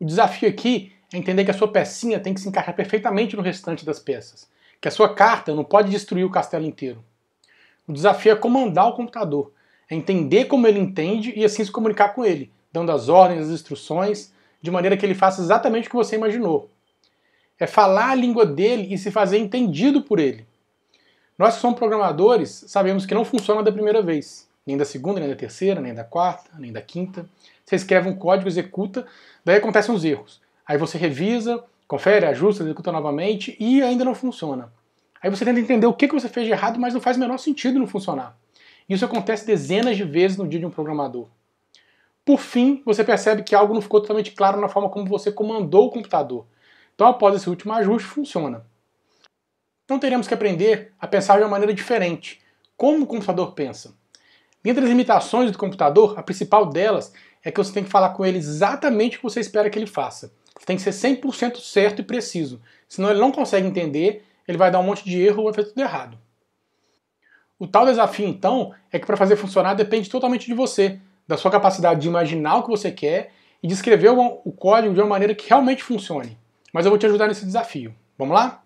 O desafio aqui é entender que a sua pecinha tem que se encaixar perfeitamente no restante das peças, que a sua carta não pode destruir o castelo inteiro. O desafio é comandar o computador, é entender como ele entende e assim se comunicar com ele, dando as ordens, as instruções, de maneira que ele faça exatamente o que você imaginou. É falar a língua dele e se fazer entendido por ele. Nós que somos programadores sabemos que não funciona da primeira vez nem da segunda, nem da terceira, nem da quarta, nem da quinta. Você escreve um código, executa, daí acontecem uns erros. Aí você revisa, confere, ajusta, executa novamente e ainda não funciona. Aí você tenta entender o que você fez de errado, mas não faz o menor sentido não funcionar. Isso acontece dezenas de vezes no dia de um programador. Por fim, você percebe que algo não ficou totalmente claro na forma como você comandou o computador. Então, após esse último ajuste, funciona. Então, teremos que aprender a pensar de uma maneira diferente. Como o computador pensa? Dentre as limitações do computador, a principal delas é que você tem que falar com ele exatamente o que você espera que ele faça. Você tem que ser 100% certo e preciso, senão ele não consegue entender, ele vai dar um monte de erro ou vai fazer tudo errado. O tal desafio, então, é que para fazer funcionar depende totalmente de você, da sua capacidade de imaginar o que você quer e de escrever o código de uma maneira que realmente funcione. Mas eu vou te ajudar nesse desafio. Vamos lá?